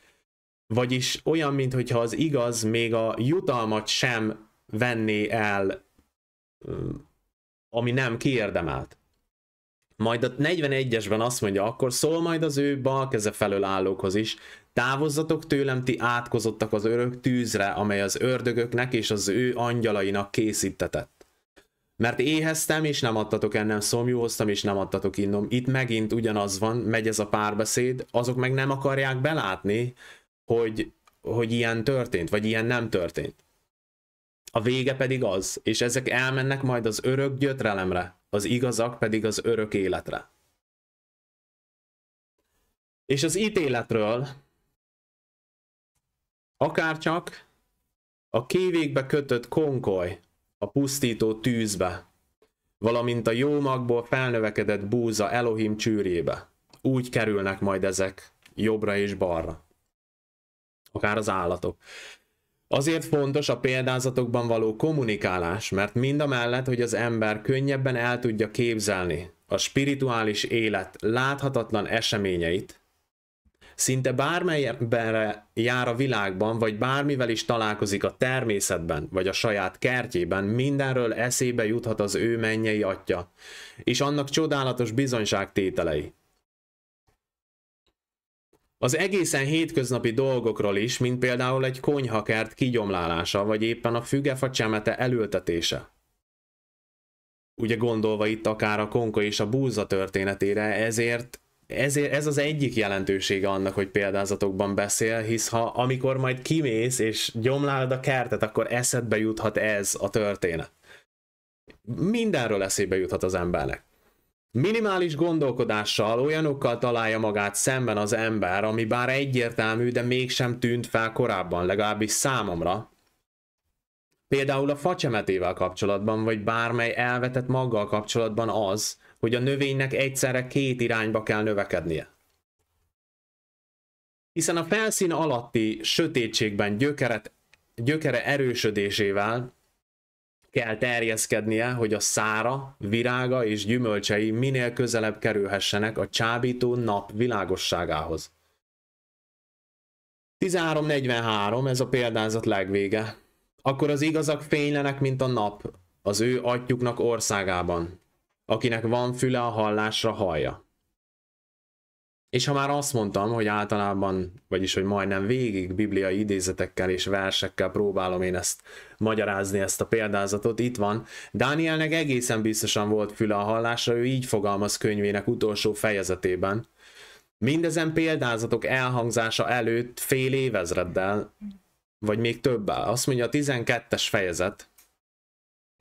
vagyis olyan, mintha az igaz még a jutalmat sem venné el, ami nem kiérdemelt. Majd a 41-esben azt mondja, akkor szól majd az ő bal keze felől állókhoz is, távozzatok tőlem ti átkozottak az örök tűzre, amely az ördögöknek és az ő angyalainak készítetett. Mert éheztem, és nem adtatok ennem, szomjúhoztam, és nem adtatok innom. Itt megint ugyanaz van, megy ez a párbeszéd, azok meg nem akarják belátni, hogy, hogy ilyen történt, vagy ilyen nem történt. A vége pedig az, és ezek elmennek majd az örök gyötrelemre, az igazak pedig az örök életre. És az ítéletről akárcsak a kévékbe kötött konkoly a pusztító tűzbe, valamint a jó magból felnövekedett búza Elohim csűrébe. Úgy kerülnek majd ezek jobbra és balra akár az állatok. Azért fontos a példázatokban való kommunikálás, mert mind a mellett, hogy az ember könnyebben el tudja képzelni a spirituális élet láthatatlan eseményeit, szinte bármelyre jár a világban, vagy bármivel is találkozik a természetben, vagy a saját kertjében, mindenről eszébe juthat az ő mennyei atya, és annak csodálatos bizonyságtételei az egészen hétköznapi dolgokról is, mint például egy konyhakert kigyomlálása, vagy éppen a fügefa csemete elültetése. Ugye gondolva itt akár a konka és a búza történetére, ezért, ezért ez az egyik jelentősége annak, hogy példázatokban beszél, hisz ha amikor majd kimész és gyomlálod a kertet, akkor eszedbe juthat ez a történet. Mindenről eszébe juthat az embernek. Minimális gondolkodással olyanokkal találja magát szemben az ember, ami bár egyértelmű, de mégsem tűnt fel korábban, legalábbis számomra. Például a facsemetével kapcsolatban, vagy bármely elvetett maggal kapcsolatban az, hogy a növénynek egyszerre két irányba kell növekednie. Hiszen a felszín alatti sötétségben gyökeret, gyökere erősödésével kell terjeszkednie, hogy a szára, virága és gyümölcsei minél közelebb kerülhessenek a csábító nap világosságához. 13.43, ez a példázat legvége. Akkor az igazak fénylenek, mint a nap, az ő atyuknak országában, akinek van füle a hallásra hallja. És ha már azt mondtam, hogy általában, vagyis hogy majdnem végig bibliai idézetekkel és versekkel próbálom én ezt magyarázni, ezt a példázatot, itt van. Dánielnek egészen biztosan volt füle a hallásra, ő így fogalmaz könyvének utolsó fejezetében. Mindezen példázatok elhangzása előtt fél évezreddel, vagy még többel. Azt mondja a 12-es fejezet,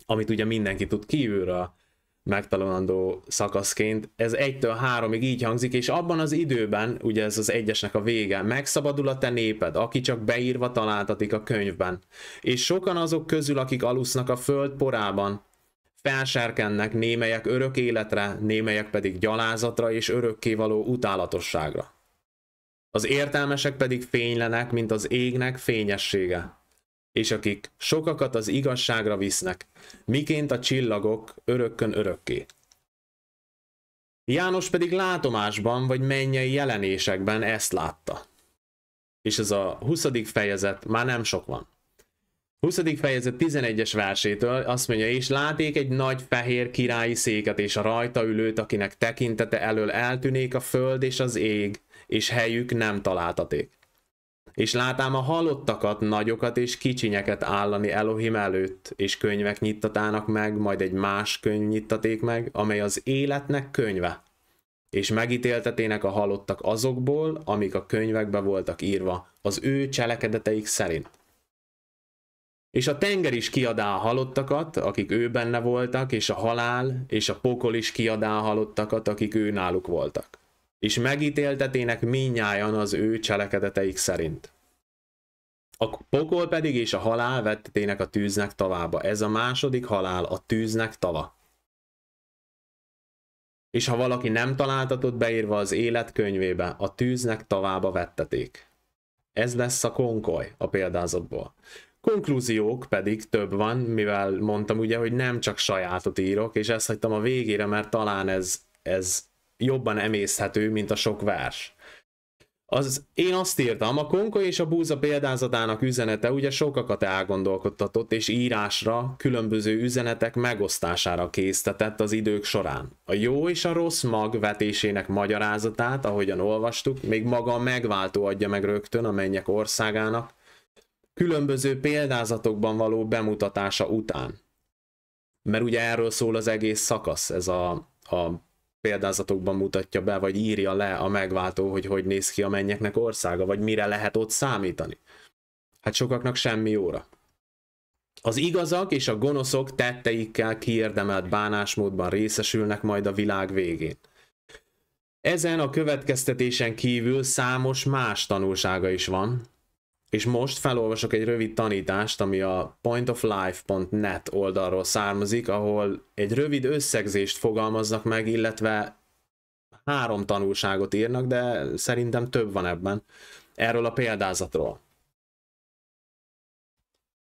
amit ugye mindenki tud kívülről, megtalálandó szakaszként. Ez 1-től 3-ig így hangzik, és abban az időben, ugye ez az egyesnek a vége, megszabadul a te néped, aki csak beírva találtatik a könyvben. És sokan azok közül, akik alusznak a föld porában, felserkennek némelyek örök életre, némelyek pedig gyalázatra és örökkévaló utálatosságra. Az értelmesek pedig fénylenek, mint az égnek fényessége, és akik sokakat az igazságra visznek, miként a csillagok örökkön örökké. János pedig látomásban vagy mennyei jelenésekben ezt látta. És ez a 20. fejezet már nem sok van. 20. fejezet 11-es versétől azt mondja, és láték egy nagy fehér királyi széket és a rajta ülőt, akinek tekintete elől eltűnék a föld és az ég, és helyük nem találtaték és látám a halottakat, nagyokat és kicsinyeket állani Elohim előtt, és könyvek nyittatának meg, majd egy más könyv nyittaték meg, amely az életnek könyve. És megítéltetének a halottak azokból, amik a könyvekbe voltak írva, az ő cselekedeteik szerint. És a tenger is kiadá a halottakat, akik ő benne voltak, és a halál, és a pokol is kiadá a halottakat, akik ő náluk voltak és megítéltetének minnyájan az ő cselekedeteik szerint. A pokol pedig és a halál vettetének a tűznek tavába. Ez a második halál, a tűznek tava. És ha valaki nem találtatott beírva az életkönyvébe a tűznek tavába vetteték. Ez lesz a konkoly a példázatból. Konklúziók pedig több van, mivel mondtam ugye, hogy nem csak sajátot írok, és ezt hagytam a végére, mert talán ez, ez jobban emészhető, mint a sok vers. Az, én azt írtam, a konka és a búza példázatának üzenete ugye sokakat elgondolkodtatott, és írásra, különböző üzenetek megosztására késztetett az idők során. A jó és a rossz mag vetésének magyarázatát, ahogyan olvastuk, még maga a megváltó adja meg rögtön a mennyek országának, különböző példázatokban való bemutatása után. Mert ugye erről szól az egész szakasz, ez a, a példázatokban mutatja be, vagy írja le a megváltó, hogy hogy néz ki a mennyeknek országa, vagy mire lehet ott számítani. Hát sokaknak semmi óra. Az igazak és a gonoszok tetteikkel kiérdemelt bánásmódban részesülnek majd a világ végén. Ezen a következtetésen kívül számos más tanulsága is van, és most felolvasok egy rövid tanítást, ami a pointoflife.net oldalról származik, ahol egy rövid összegzést fogalmaznak meg, illetve három tanulságot írnak, de szerintem több van ebben. Erről a példázatról.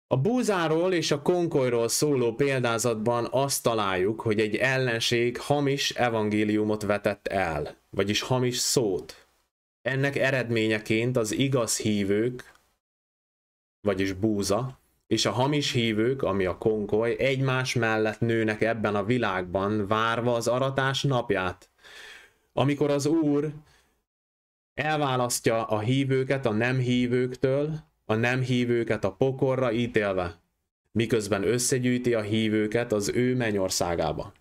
A búzáról és a konkolyról szóló példázatban azt találjuk, hogy egy ellenség hamis evangéliumot vetett el, vagyis hamis szót. Ennek eredményeként az igaz hívők vagyis búza, és a hamis hívők, ami a konkoly, egymás mellett nőnek ebben a világban, várva az aratás napját. Amikor az Úr elválasztja a hívőket a nem hívőktől, a nem hívőket a pokorra ítélve, miközben összegyűjti a hívőket az ő mennyországába.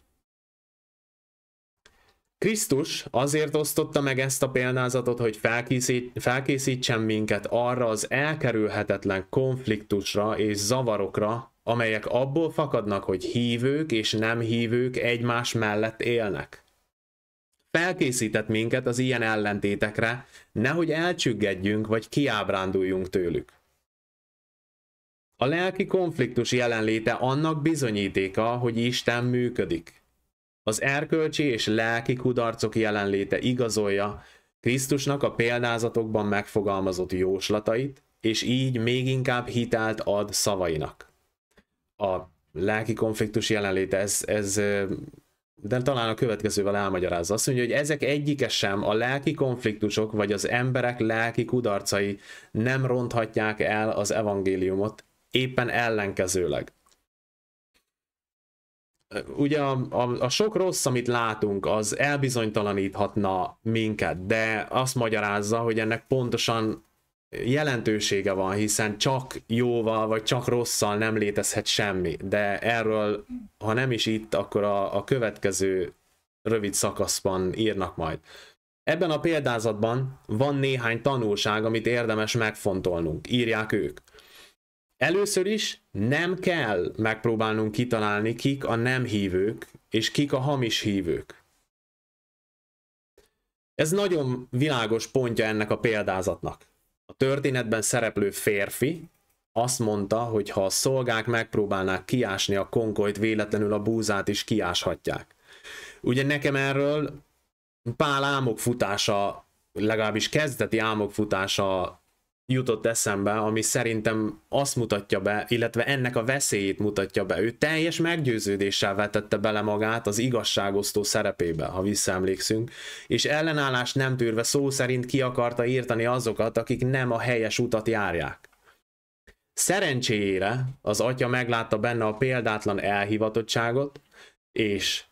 Krisztus azért osztotta meg ezt a példázatot, hogy felkészít, felkészítsen minket arra az elkerülhetetlen konfliktusra és zavarokra, amelyek abból fakadnak, hogy hívők és nem hívők egymás mellett élnek. Felkészített minket az ilyen ellentétekre, nehogy elcsüggedjünk vagy kiábránduljunk tőlük. A lelki konfliktus jelenléte annak bizonyítéka, hogy Isten működik. Az erkölcsi és lelki kudarcok jelenléte igazolja Krisztusnak a példázatokban megfogalmazott jóslatait, és így még inkább hitelt ad szavainak. A lelki konfliktus jelenléte, ez, ez de talán a következővel elmagyarázza. Azt mondja, hogy ezek egyike sem a lelki konfliktusok, vagy az emberek lelki kudarcai nem ronthatják el az evangéliumot, éppen ellenkezőleg ugye a, a, a sok rossz, amit látunk, az elbizonytalaníthatna minket, de azt magyarázza, hogy ennek pontosan jelentősége van, hiszen csak jóval vagy csak rosszal nem létezhet semmi, de erről, ha nem is itt, akkor a, a következő rövid szakaszban írnak majd. Ebben a példázatban van néhány tanulság, amit érdemes megfontolnunk, írják ők. Először is nem kell megpróbálnunk kitalálni, kik a nem hívők, és kik a hamis hívők. Ez nagyon világos pontja ennek a példázatnak. A történetben szereplő férfi azt mondta, hogy ha a szolgák megpróbálnák kiásni a konkolyt, véletlenül a búzát is kiáshatják. Ugye nekem erről pál álmokfutása, legalábbis kezdeti álmokfutása jutott eszembe, ami szerintem azt mutatja be, illetve ennek a veszélyét mutatja be. Ő teljes meggyőződéssel vetette bele magát az igazságosztó szerepébe, ha visszaemlékszünk, és ellenállást nem tűrve szó szerint ki akarta írtani azokat, akik nem a helyes utat járják. Szerencséjére az atya meglátta benne a példátlan elhivatottságot, és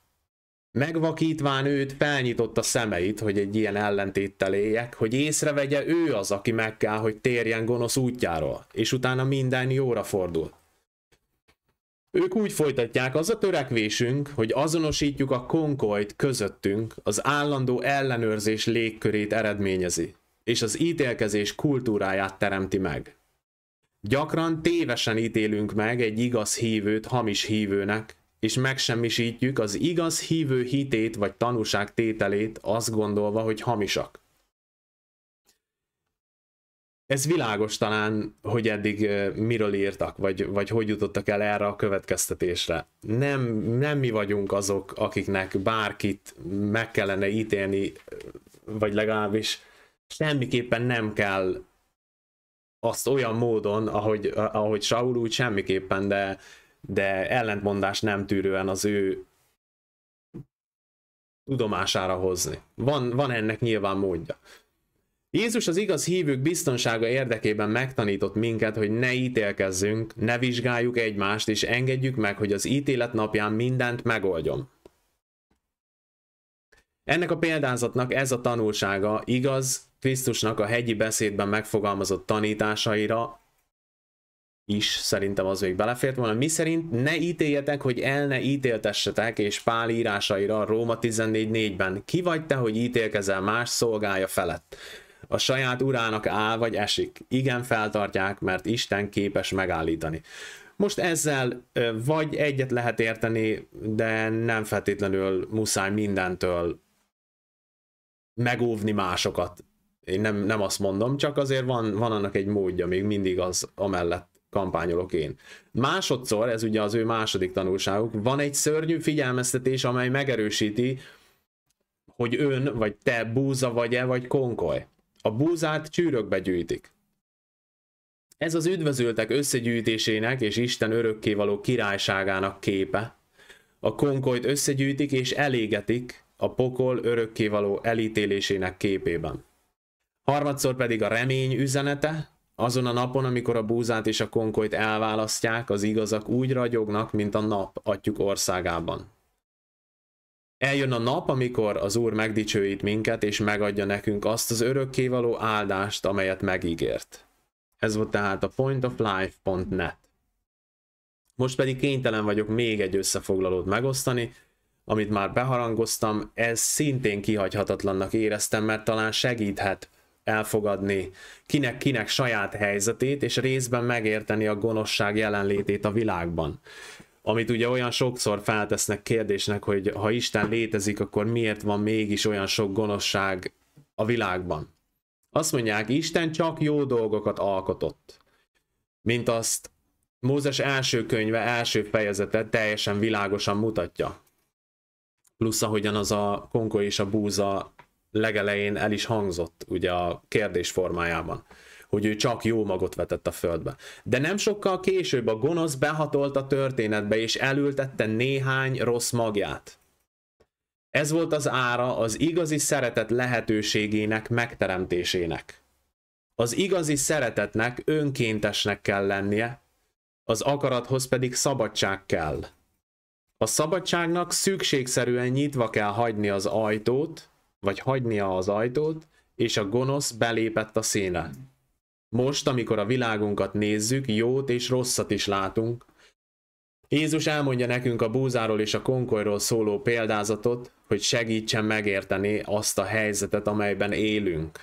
Megvakítván őt, felnyitotta szemeit, hogy egy ilyen ellentéttel éljek, hogy észrevegye ő az, aki meg kell, hogy térjen gonosz útjáról, és utána minden jóra fordul. Ők úgy folytatják, az a törekvésünk, hogy azonosítjuk a konkolyt közöttünk, az állandó ellenőrzés légkörét eredményezi, és az ítélkezés kultúráját teremti meg. Gyakran tévesen ítélünk meg egy igaz hívőt hamis hívőnek, és megsemmisítjük az igaz hívő hitét vagy tanúság tételét, azt gondolva, hogy hamisak. Ez világos talán, hogy eddig miről írtak, vagy, vagy hogy jutottak el erre a következtetésre. Nem, nem mi vagyunk azok, akiknek bárkit meg kellene ítélni, vagy legalábbis semmiképpen nem kell azt olyan módon, ahogy, ahogy Saul úgy semmiképpen, de de ellentmondás nem tűrően az ő tudomására hozni. Van, van ennek nyilván módja. Jézus az igaz hívők biztonsága érdekében megtanított minket, hogy ne ítélkezzünk, ne vizsgáljuk egymást, és engedjük meg, hogy az ítélet napján mindent megoldjon. Ennek a példázatnak ez a tanulsága igaz Krisztusnak a hegyi beszédben megfogalmazott tanításaira, is szerintem az még belefért volna. Mi szerint ne ítéljetek, hogy el ne ítéltessetek, és Pál írásaira Róma 14.4-ben. Ki vagy te, hogy ítélkezel más szolgája felett? A saját urának áll vagy esik. Igen, feltartják, mert Isten képes megállítani. Most ezzel vagy egyet lehet érteni, de nem feltétlenül muszáj mindentől megóvni másokat. Én nem, nem azt mondom, csak azért van, van annak egy módja, még mindig az amellett kampányolok én. Másodszor, ez ugye az ő második tanulságuk, van egy szörnyű figyelmeztetés, amely megerősíti, hogy ön, vagy te búza vagy-e, vagy konkoly. A búzát csűrökbe gyűjtik. Ez az üdvözültek összegyűjtésének és Isten örökkévaló királyságának képe. A konkolyt összegyűjtik és elégetik a pokol örökkévaló elítélésének képében. Harmadszor pedig a remény üzenete, azon a napon, amikor a búzát és a konkolyt elválasztják, az igazak úgy ragyognak, mint a nap atyuk országában. Eljön a nap, amikor az Úr megdicsőít minket, és megadja nekünk azt az örökkévaló áldást, amelyet megígért. Ez volt tehát a pointoflife.net. Most pedig kénytelen vagyok még egy összefoglalót megosztani, amit már beharangoztam, ez szintén kihagyhatatlannak éreztem, mert talán segíthet elfogadni kinek, kinek saját helyzetét, és részben megérteni a gonoszság jelenlétét a világban. Amit ugye olyan sokszor feltesznek kérdésnek, hogy ha Isten létezik, akkor miért van mégis olyan sok gonoszság a világban? Azt mondják, Isten csak jó dolgokat alkotott. Mint azt Mózes első könyve, első fejezete teljesen világosan mutatja. Plusz ahogyan az a konko és a búza legelején el is hangzott ugye a kérdés formájában hogy ő csak jó magot vetett a földbe. De nem sokkal később a gonosz behatolt a történetbe, és elültette néhány rossz magját. Ez volt az ára az igazi szeretet lehetőségének megteremtésének. Az igazi szeretetnek önkéntesnek kell lennie, az akarathoz pedig szabadság kell. A szabadságnak szükségszerűen nyitva kell hagyni az ajtót, vagy hagynia az ajtót, és a gonosz belépett a széne. Most, amikor a világunkat nézzük, jót és rosszat is látunk. Jézus elmondja nekünk a búzáról és a konkolyról szóló példázatot, hogy segítsen megérteni azt a helyzetet, amelyben élünk.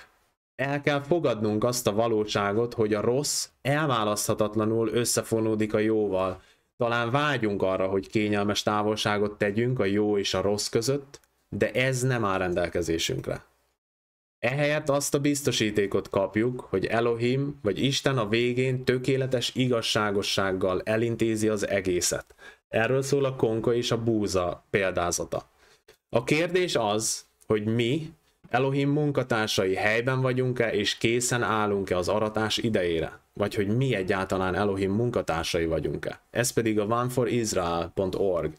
El kell fogadnunk azt a valóságot, hogy a rossz elválaszthatatlanul összefonódik a jóval. Talán vágyunk arra, hogy kényelmes távolságot tegyünk a jó és a rossz között, de ez nem áll rendelkezésünkre. Ehelyett azt a biztosítékot kapjuk, hogy Elohim vagy Isten a végén tökéletes igazságossággal elintézi az egészet. Erről szól a konka és a búza példázata. A kérdés az, hogy mi, Elohim munkatársai helyben vagyunk-e és készen állunk-e az aratás idejére? Vagy hogy mi egyáltalán Elohim munkatársai vagyunk-e? Ez pedig a oneforisrael.org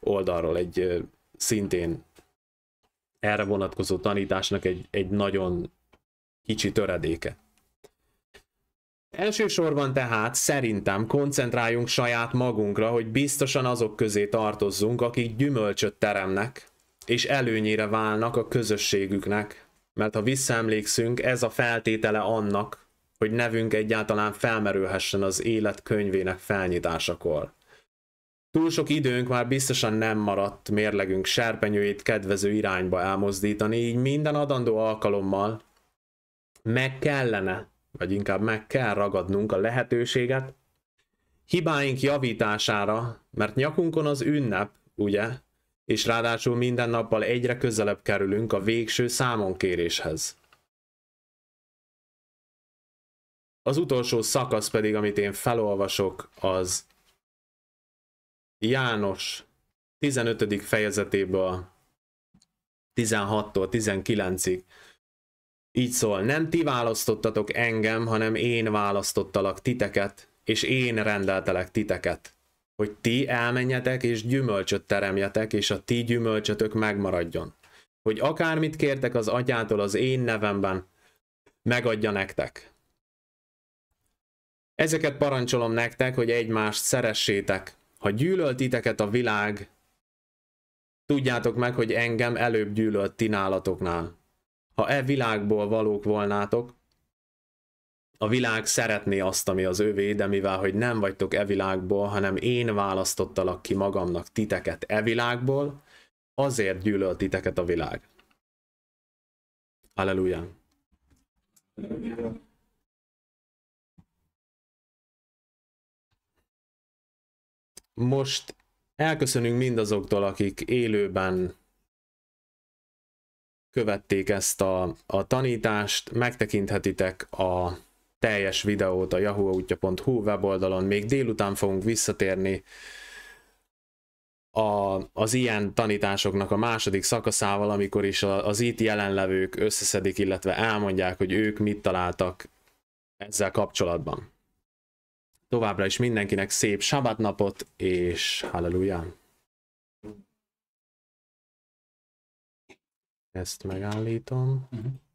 oldalról egy szintén erre vonatkozó tanításnak egy, egy nagyon kicsi töredéke. Elsősorban tehát szerintem koncentráljunk saját magunkra, hogy biztosan azok közé tartozzunk, akik gyümölcsöt teremnek, és előnyére válnak a közösségüknek. Mert ha visszaemlékszünk, ez a feltétele annak, hogy nevünk egyáltalán felmerülhessen az élet könyvének felnyitásakor túl sok időnk már biztosan nem maradt mérlegünk serpenyőjét kedvező irányba elmozdítani, így minden adandó alkalommal meg kellene, vagy inkább meg kell ragadnunk a lehetőséget hibáink javítására, mert nyakunkon az ünnep, ugye, és ráadásul minden nappal egyre közelebb kerülünk a végső számonkéréshez. Az utolsó szakasz pedig, amit én felolvasok, az János 15. fejezetéből 16-tól 19-ig így szól, nem ti választottatok engem, hanem én választottalak titeket, és én rendeltelek titeket, hogy ti elmenjetek és gyümölcsöt teremjetek, és a ti gyümölcsötök megmaradjon. Hogy akármit kértek az atyától az én nevemben, megadja nektek. Ezeket parancsolom nektek, hogy egymást szeressétek, ha gyűlölt titeket a világ, tudjátok meg, hogy engem előbb gyűlölt ti nálatoknál. Ha e világból valók volnátok, a világ szeretné azt, ami az övé, de mivel, hogy nem vagytok e világból, hanem én választottalak ki magamnak titeket e világból, azért gyűlölt titeket a világ. Halleluja. Halleluja. Most elköszönünk mindazoktól, akik élőben követték ezt a, a tanítást, megtekinthetitek a teljes videót a yahooutja.hu weboldalon, még délután fogunk visszatérni a, az ilyen tanításoknak a második szakaszával, amikor is az itt jelenlevők összeszedik, illetve elmondják, hogy ők mit találtak ezzel kapcsolatban. Továbbra is mindenkinek szép sabatnapot, és halleluja! Ezt megállítom. Uh-huh.